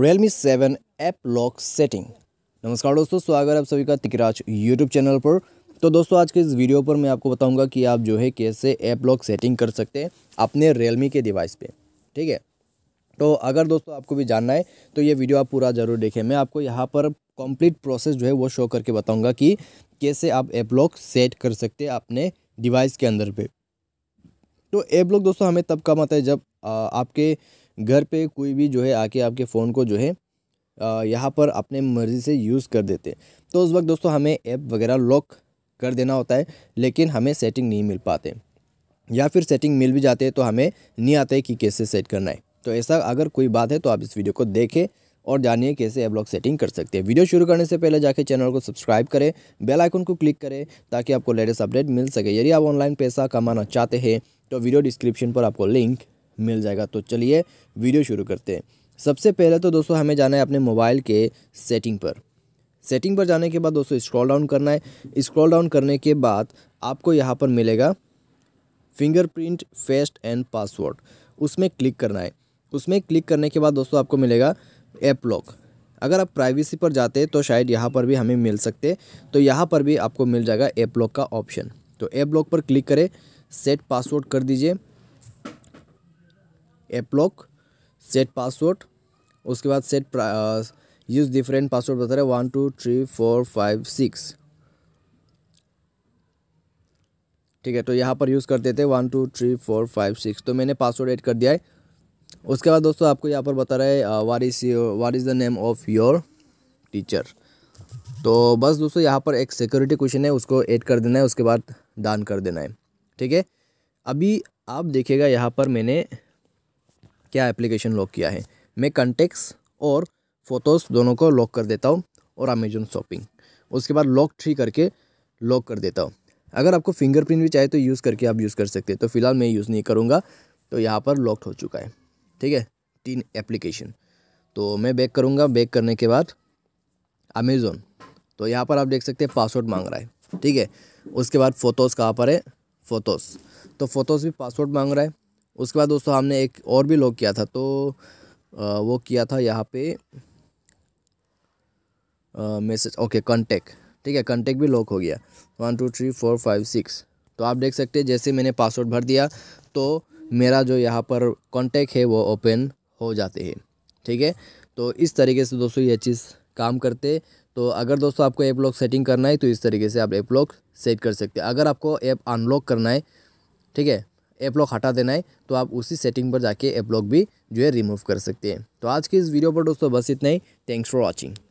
Realme 7 app lock setting नमस्कार दोस्तों स्वागत है आप सभी का तिकराज यूट्यूब चैनल पर तो दोस्तों आज के इस वीडियो पर मैं आपको बताऊंगा कि आप जो है कैसे ऐप लॉक सेटिंग कर सकते हैं अपने Realme के डिवाइस पे ठीक है तो अगर दोस्तों आपको भी जानना है तो ये वीडियो आप पूरा ज़रूर देखें मैं आपको यहाँ पर कंप्लीट प्रोसेस जो है वो शो करके बताऊँगा कि कैसे आप ऐप लॉक सेट कर सकते हैं अपने डिवाइस के अंदर पे तो ऐप लॉक दोस्तों हमें तब काम आता है जब आपके घर पे कोई भी जो है आके आपके फ़ोन को जो है यहाँ पर अपने मर्ज़ी से यूज़ कर देते तो उस वक्त दोस्तों हमें ऐप वगैरह लॉक कर देना होता है लेकिन हमें सेटिंग नहीं मिल पाते या फिर सेटिंग मिल भी जाते हैं तो हमें नहीं आता कि कैसे सेट करना है तो ऐसा अगर कोई बात है तो आप इस वीडियो को देखें और जानिए कैसे ऐप लॉक सेटिंग कर सकते हैं वीडियो शुरू करने से पहले जाके चैनल को सब्सक्राइब करें बेल आइकन को क्लिक करें ताकि आपको लेटेस्ट अपडेट मिल सके यदि आप ऑनलाइन पैसा कमाना चाहते हैं तो वीडियो डिस्क्रिप्शन पर आपको लिंक मिल जाएगा तो चलिए वीडियो शुरू करते हैं सबसे पहले तो दोस्तों हमें जाना है अपने मोबाइल के सेटिंग पर सेटिंग पर जाने के बाद दोस्तों स्क्रॉल डाउन करना है स्क्रॉल डाउन करने के बाद आपको यहाँ पर मिलेगा फिंगरप्रिंट फेस्ट एंड पासवर्ड उसमें क्लिक करना है उसमें क्लिक करने के बाद दोस्तों आपको मिलेगा ऐप लॉक अगर आप प्राइवेसी पर जाते तो शायद यहाँ पर भी हमें मिल सकते तो यहाँ पर भी आपको मिल जाएगा ऐप लॉक का ऑप्शन तो ऐप लॉक पर क्लिक करें सेट पासवर्ड कर दीजिए एपलॉक लॉक सेट पासवर्ड उसके बाद सेट यूज़ डिफरेंट पासवर्ड बता रहे हैं one two three four five six ठीक है तो यहाँ पर यूज़ कर देते हैं one two three four five six तो मैंने पासवर्ड ऐड कर दिया है उसके बाद दोस्तों आपको यहाँ पर बता रहा है what is what is the name of your teacher तो बस दोस्तों यहाँ पर एक सिक्योरिटी क्वेश्चन है उसको ऐड कर देना है उसके बाद डान कर देना है ठीक है अभी आप देखिएगा यहाँ पर मैंने क्या एप्लीकेशन लॉक किया है मैं कंटेक्स और फोटोस दोनों को लॉक कर देता हूँ और अमेजोन शॉपिंग उसके बाद लॉक थ्री करके लॉक कर देता हूँ अगर आपको फिंगरप्रिंट भी चाहिए तो यूज़ करके आप यूज़ कर सकते हैं तो फिलहाल मैं यूज़ नहीं करूँगा तो यहाँ पर लॉक हो चुका है ठीक है तीन एप्लीकेशन तो मैं बैक करूँगा बैक करने के बाद अमेज़ोन तो यहाँ पर आप देख सकते हैं पासवर्ड मांग रहा है ठीक है उसके बाद फ़ोटोज़ कहाँ पर है फ़ोटोज़ तो फ़ोटोज़ भी पासवर्ड मांग रहा है उसके बाद दोस्तों हमने एक और भी लॉक किया था तो वो किया था यहाँ पे मैसेज ओके कॉन्टेक्ट ठीक है कॉन्टेक्ट भी लॉक हो गया one two three four five six तो आप देख सकते हैं जैसे मैंने पासवर्ड भर दिया तो मेरा जो यहाँ पर कॉन्टेक्ट है वो ओपन हो जाते हैं ठीक है तो इस तरीके से दोस्तों ये चीज़ काम करते तो अगर दोस्तों आपको ऐप लॉक सेटिंग करना है तो इस तरीके से आप ऐप लॉक सेट कर सकते हैं अगर आपको ऐप अनलॉक करना है ठीक है एप लॉक हटा देना है तो आप उसी सेटिंग पर जाके एप लॉक भी जो है रिमूव कर सकते हैं तो आज की इस वीडियो पर दोस्तों बस इतना ही थैंक्स फॉर वॉचिंग